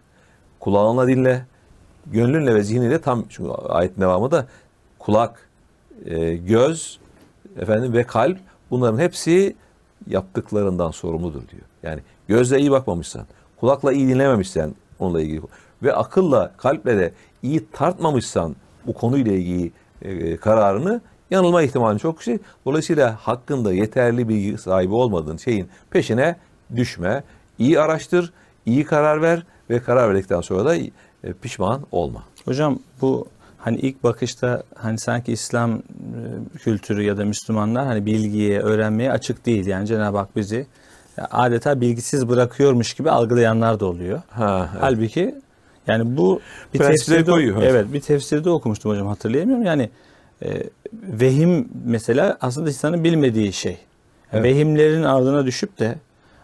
kulağınla dinle, gönlünle ve zihninle tam çünkü ayet devamı da kulak, e, göz, efendim ve kalp bunların hepsi yaptıklarından sorumludur diyor. Yani gözle iyi bakmamışsan, kulakla iyi dinlememişsen onunla ilgili ve akılla, kalple de iyi tartmamışsan bu konuyla ilgili e, e, kararını yanılma ihtimali çok yüksek. Dolayısıyla hakkında yeterli bilgi sahibi olmadığın şeyin peşine düşme. İyi araştır, iyi karar ver ve karar verdikten sonra da e, pişman olma. Hocam bu hani ilk bakışta hani sanki İslam kültürü ya da Müslümanlar hani bilgiye, öğrenmeye açık değil. Yani Cenab-ı Hak bizi adeta bilgisiz bırakıyormuş gibi algılayanlar da oluyor. Ha, evet. Halbuki yani bu bir tefsirde koyuyor. Evet bir tefsirde okumuştum hocam hatırlayamıyorum. Yani e, vehim mesela aslında insanın bilmediği şey. Evet. Vehimlerin ardına düşüp de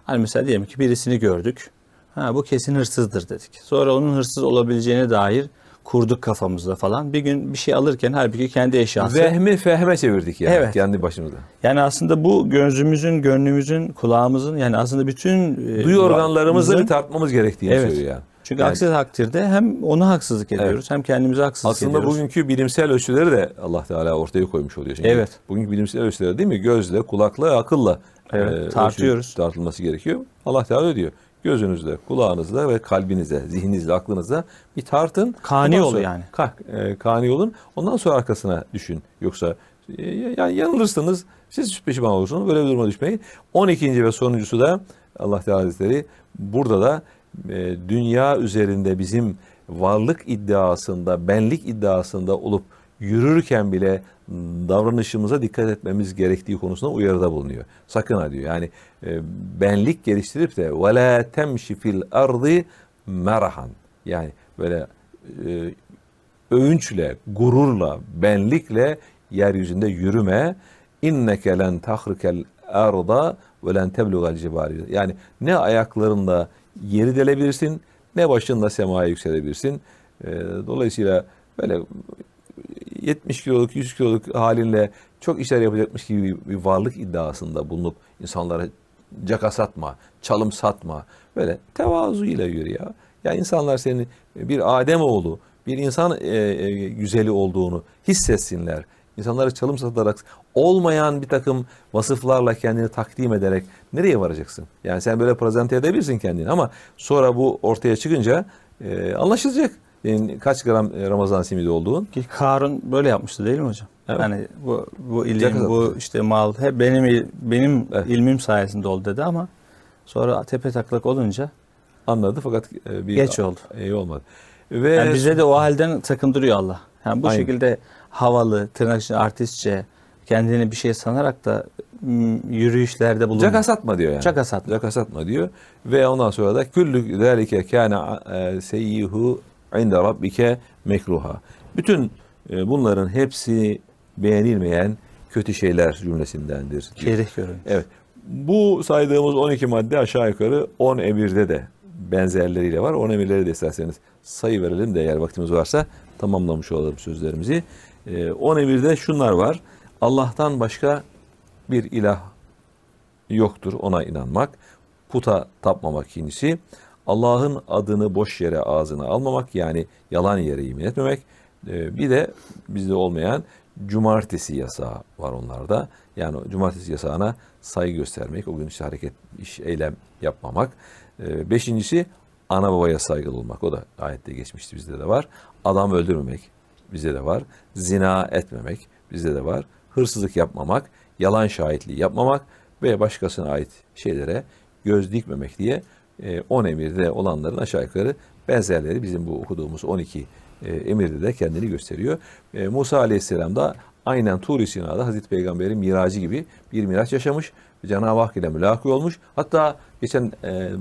hani mesela diyelim ki birisini gördük. Ha bu kesin hırsızdır dedik. Sonra onun hırsız olabileceğine dair kurduk kafamızda falan. Bir gün bir şey alırken halbuki kendi eşyası. Vehmi fehme çevirdik yani evet. kendi başımıza. Yani aslında bu gözümüzün, gönlümüzün, kulağımızın yani aslında bütün e, duyu organlarımızı bir tartmamız gerektiğini evet. söylüyor yani. Çünkü yani, aksi takdirde hem onu haksızlık ediyoruz evet. hem kendimize haksızlık Aslında ediyoruz. Aslında bugünkü bilimsel ölçüleri de Allah Teala ortaya koymuş oluyor. Çünkü evet. Bugünkü bilimsel ölçüleri değil mi? Gözle, kulakla, akılla evet, e, tartıyoruz. tartılması gerekiyor. Allah Teala diyor gözünüzle, kulağınızla ve kalbinize, zihninizle, aklınızla bir tartın. Kani ol yani. Kah, e, kani olun. Ondan sonra arkasına düşün. Yoksa e, yani yanılırsınız siz pişman olursunuz. Böyle bir duruma düşmeyin. 12. ve sonuncusu da Allah Teala Hazretleri burada da e, dünya üzerinde bizim varlık iddiasında, benlik iddiasında olup yürürken bile davranışımıza dikkat etmemiz gerektiği konusunda uyarıda bulunuyor. Sakın ha diyor. Yani e, benlik geliştirip de ve la temşi fil ardı merahan. Yani böyle e, övünçle, gururla, benlikle yeryüzünde yürüme. İnneke len tahrikel arda ve len teblugal Yani ne ayaklarında Yeri delebilirsin ne başınla semaya yükselebilirsin. Ee, dolayısıyla böyle 70 kiloluk 100 kiloluk halinle çok işler yapacakmış gibi bir varlık iddiasında bulunup insanlara caka satma, çalım satma. Böyle tevazu ile yürü ya. Ya insanlar seni bir Adem oğlu, bir insan e, e, güzeli olduğunu hissetsinler. İnsanlara çalım satarak olmayan bir takım vasıflarla kendini takdim ederek nereye varacaksın? Yani sen böyle prezente edebilirsin kendini ama sonra bu ortaya çıkınca e, anlaşılacak. Yani kaç gram e, Ramazan simidi olduğun. Ki Karun böyle yapmıştı değil mi hocam? Evet. Yani bu bu ilim, bu işte mal hep benim benim evet. ilmim sayesinde oldu dedi ama sonra tepe taklak olunca anladı fakat e, bir geç oldu. İyi e, olmadı. Ve yani bize de o halden sakındırıyor Allah. Yani bu Aynen. şekilde havalı, tırnak içinde artistçe, kendini bir şey sanarak da ıı, yürüyüşlerde bulunmak. Caka satma diyor yani. Caka satma. Caka satma diyor. Ve ondan sonra da küllü zâlike kâne e, seyyihu inde rabbike mekruha. Bütün e, bunların hepsi beğenilmeyen kötü şeyler cümlesindendir. Kerih görünüyor. Evet. Bu saydığımız 12 madde aşağı yukarı 10 emirde de benzerleriyle var. 10 emirleri de isterseniz sayı verelim de eğer vaktimiz varsa tamamlamış olalım sözlerimizi. 10 e, emirde şunlar var. Allah'tan başka bir ilah yoktur ona inanmak. Puta tapmamak ikincisi. Allah'ın adını boş yere ağzına almamak yani yalan yere yemin etmemek. Ee, bir de bizde olmayan cumartesi yasağı var onlarda. Yani cumartesi yasağına saygı göstermek, o gün işte hareket, iş, eylem yapmamak. Ee, beşincisi ana babaya saygılı olmak. O da ayette geçmişti bizde de var. Adam öldürmemek bizde de var. Zina etmemek bizde de var hırsızlık yapmamak, yalan şahitliği yapmamak ve başkasına ait şeylere göz dikmemek diye 10 e, emirde olanların aşağı yukarı benzerleri bizim bu okuduğumuz 12 e, emirde de kendini gösteriyor. E, Musa Aleyhisselam da aynen Tur-i Sina'da Hazreti Peygamber'in miracı gibi bir miraç yaşamış. Cenab-ı Hak ile mülaki olmuş. Hatta geçen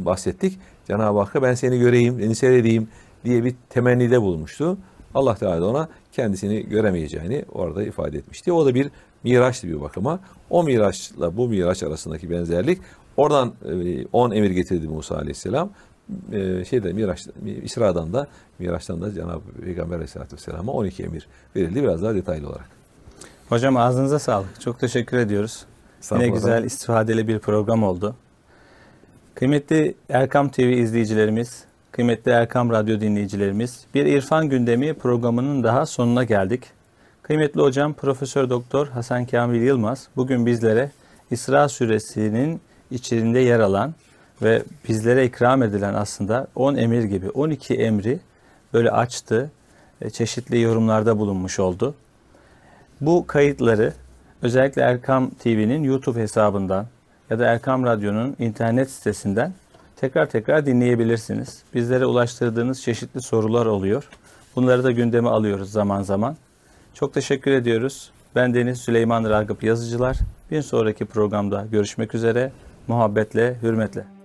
bahsettik. Cenab-ı Hakk'a ben seni göreyim, seni seyredeyim diye bir temennide bulmuştu. Allah Teala da ona kendisini göremeyeceğini orada ifade etmişti. O da bir Miraçtı bir bakıma. O Miraç'la bu Miraç arasındaki benzerlik oradan 10 e, emir getirdi Musa Aleyhisselam. E, şeyde Miraç, İsra'dan da Miraç'tan da Cenab-ı Peygamber Aleyhisselatü Vesselam'a 12 emir verildi biraz daha detaylı olarak. Hocam ağzınıza sağlık. Çok teşekkür ediyoruz. Ne güzel istifadeli bir program oldu. Kıymetli Erkam TV izleyicilerimiz, kıymetli Erkam Radyo dinleyicilerimiz, bir İrfan gündemi programının daha sonuna geldik. Kıymetli hocam Profesör Doktor Hasan Kamil Yılmaz bugün bizlere İsra suresinin içinde yer alan ve bizlere ikram edilen aslında 10 emir gibi 12 emri böyle açtı. E, çeşitli yorumlarda bulunmuş oldu. Bu kayıtları özellikle Erkam TV'nin YouTube hesabından ya da Erkam Radyo'nun internet sitesinden tekrar tekrar dinleyebilirsiniz. Bizlere ulaştırdığınız çeşitli sorular oluyor. Bunları da gündeme alıyoruz zaman zaman. Çok teşekkür ediyoruz. Ben Deniz Süleyman Ragıp Yazıcılar. Bir sonraki programda görüşmek üzere. Muhabbetle, hürmetle.